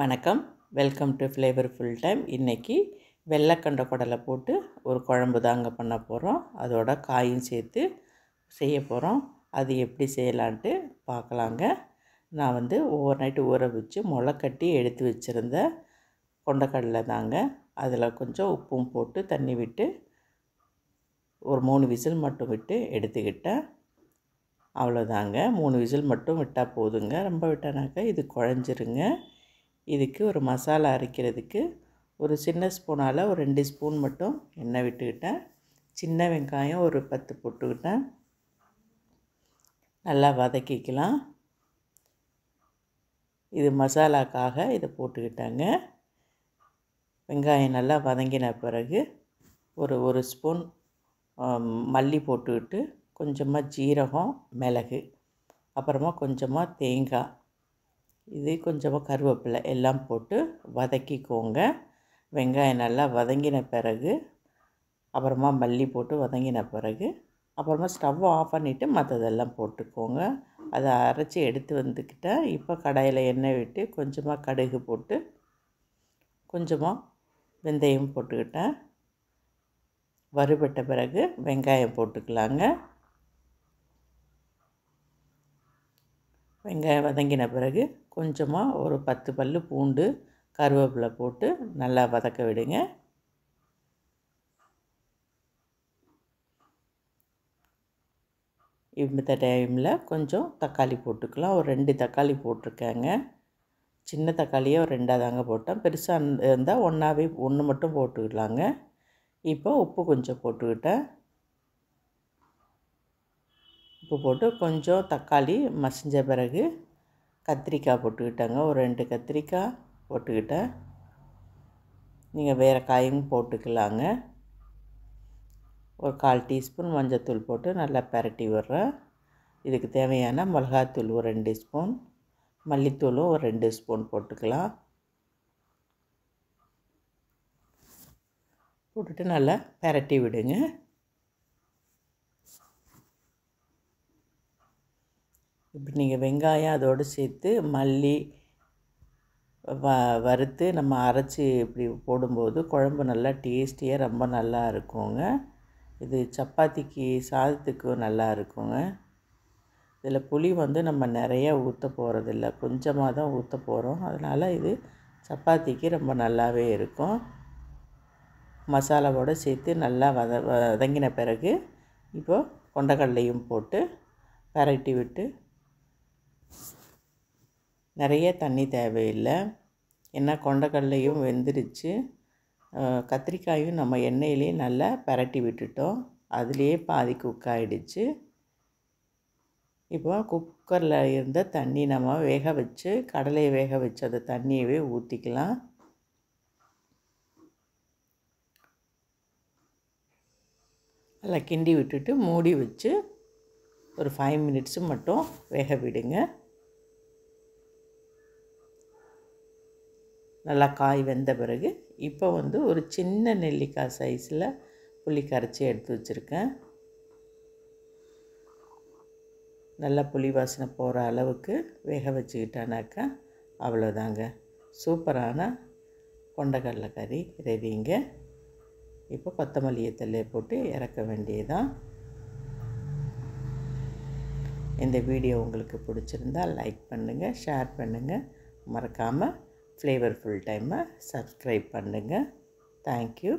வணக்கம் welcome to flavour full time இன்றைக்கி வெள்ளக்கண்ட குடலை போட்டு ஒரு குழம்பு தாங்க பண்ண போகிறோம் அதோட காயும் சேர்த்து செய்ய போகிறோம் அது எப்படி செய்யலான்ட்டு பார்க்கலாங்க நான் வந்து ஓவர் நைட்டு ஊற வச்சு முளை கட்டி எடுத்து வச்சுருந்த கொண்டக்கடலை தாங்க அதில் கொஞ்சம் உப்பும் போட்டு தண்ணி விட்டு ஒரு மூணு விசில் மட்டும் விட்டு எடுத்துக்கிட்டேன் அவ்வளோதாங்க மூணு விசில் மட்டும் விட்டால் போதுங்க ரொம்ப விட்டானாக்கா இது குழஞ்சிருங்க இதுக்கு ஒரு மசாலா அரைக்கிறதுக்கு ஒரு சின்ன ஸ்பூனால் ஒரு ரெண்டு ஸ்பூன் மட்டும் எண்ணெய் விட்டுக்கிட்டேன் சின்ன வெங்காயம் ஒரு பத்து போட்டுக்கிட்டேன் நல்லா வதக்கிக்கலாம் இது மசாலாக்காக இதை போட்டுக்கிட்டாங்க வெங்காயம் நல்லா வதங்கின பிறகு ஒரு ஒரு ஸ்பூன் மல்லி போட்டுக்கிட்டு கொஞ்சமாக ஜீரகம் மிளகு அப்புறமா கொஞ்சமாக தேங்காய் இது கொஞ்சமாக கருவேப்பிலை எல்லாம் போட்டு வதக்கிக்கோங்க வெங்காயம் நல்லா வதங்கின பிறகு அப்புறமா மல்லி போட்டு வதங்கின பிறகு அப்புறமா ஸ்டவ் ஆஃப் பண்ணிவிட்டு மற்றதெல்லாம் போட்டுக்கோங்க அதை அரைச்சி எடுத்து வந்துக்கிட்டேன் இப்போ கடாயில் எண்ணெய் விட்டு கொஞ்சமாக கடுகு போட்டு கொஞ்சமாக வெந்தயம் போட்டுக்கிட்டேன் வறுபட்ட பிறகு வெங்காயம் போட்டுக்கலாங்க வெங்காயம் வதங்கின பிறகு கொஞ்சமாக ஒரு பத்து பல் பூண்டு கருவேப்பிலை போட்டு நல்லா வதக்க விடுங்க இந்த டைமில் கொஞ்சம் தக்காளி போட்டுக்கலாம் ஒரு ரெண்டு தக்காளி போட்டிருக்கேங்க சின்ன தக்காளியை ஒரு ரெண்டாவது தாங்க போட்டேன் பெருசாக இருந்தால் ஒன்றாவே ஒன்று மட்டும் போட்டுக்கலாங்க இப்போ உப்பு கொஞ்சம் போட்டுக்கிட்டேன் உப்பு போட்டு கொஞ்சம் தக்காளி மசிஞ்ச பிறகு கத்திரிக்காய் போட்டுக்கிட்டேங்க ஒரு ரெண்டு கத்திரிக்காய் போட்டுக்கிட்டேன் நீங்கள் வேறு காயும் போட்டுக்கலாங்க ஒரு கால் டீஸ்பூன் மஞ்சத்தூள் போட்டு நல்லா பரட்டி விடுறேன் இதுக்கு தேவையான மிளகாத்தூள் ஒரு ரெண்டு ஸ்பூன் மல்லித்தூளும் ஒரு ரெண்டு ஸ்பூன் போட்டுக்கலாம் போட்டுட்டு நல்லா பரட்டி விடுங்க இப்போ நீங்கள் வெங்காயம் அதோடு சேர்த்து மல்லி வ வறுத்து நம்ம அரைச்சி இப்படி போடும்போது குழம்பு நல்லா டேஸ்டியாக ரொம்ப நல்லா இருக்குங்க இது சப்பாத்திக்கு சாதத்துக்கு நல்லா இருக்குங்க இதில் புளி வந்து நம்ம நிறையா ஊற்ற போகிறதில்ல கொஞ்சமாக தான் ஊற்ற போகிறோம் அதனால் இது சப்பாத்திக்கு ரொம்ப நல்லாவே இருக்கும் மசாலாவோடு சேர்த்து நல்லா வத வதங்கின பிறகு இப்போது கொண்டக்கடலையும் போட்டு பரட்டி விட்டு நிறைய தண்ணி தேவையில்லை ஏன்னா கொண்டக்கடலையும் வெந்துருச்சு கத்திரிக்காயும் நம்ம எண்ணெயிலே நல்லா பரட்டி விட்டுட்டோம் அதுலேயே பாதி குக் ஆகிடுச்சு இப்போ குக்கரில் இருந்த தண்ணி நம்ம வேக வச்சு கடலையை வேக வச்சு அந்த தண்ணியவே ஊற்றிக்கலாம் நல்லா கிண்டி விட்டுட்டு மூடி வச்சு ஒரு ஃபைவ் மினிட்ஸு மட்டும் வேக விடுங்க நல்லா காய் வெந்த பிறகு இப்போ வந்து ஒரு சின்ன நெல்லிக்காய் சைஸில் புளி கரைச்சி எடுத்து வச்சுருக்கேன் நல்லா புளி வாசனை போகிற அளவுக்கு வேக வச்சுக்கிட்டானாக்கா அவ்வளோதாங்க சூப்பரான கொண்டக்கடலை கறி ரெடிங்க இப்போ கொத்தமல்லியை தள்ளியை போட்டு இறக்க வேண்டியதான் இந்த வீடியோ உங்களுக்கு பிடிச்சிருந்தால் லைக் பண்ணுங்கள் ஷேர் பண்ணுங்கள் மறக்காமல் ஃப்ளேவர்ஃபுல் டைமை சப்ஸ்கிரைப் பண்ணுங்கள் தேங்க்யூ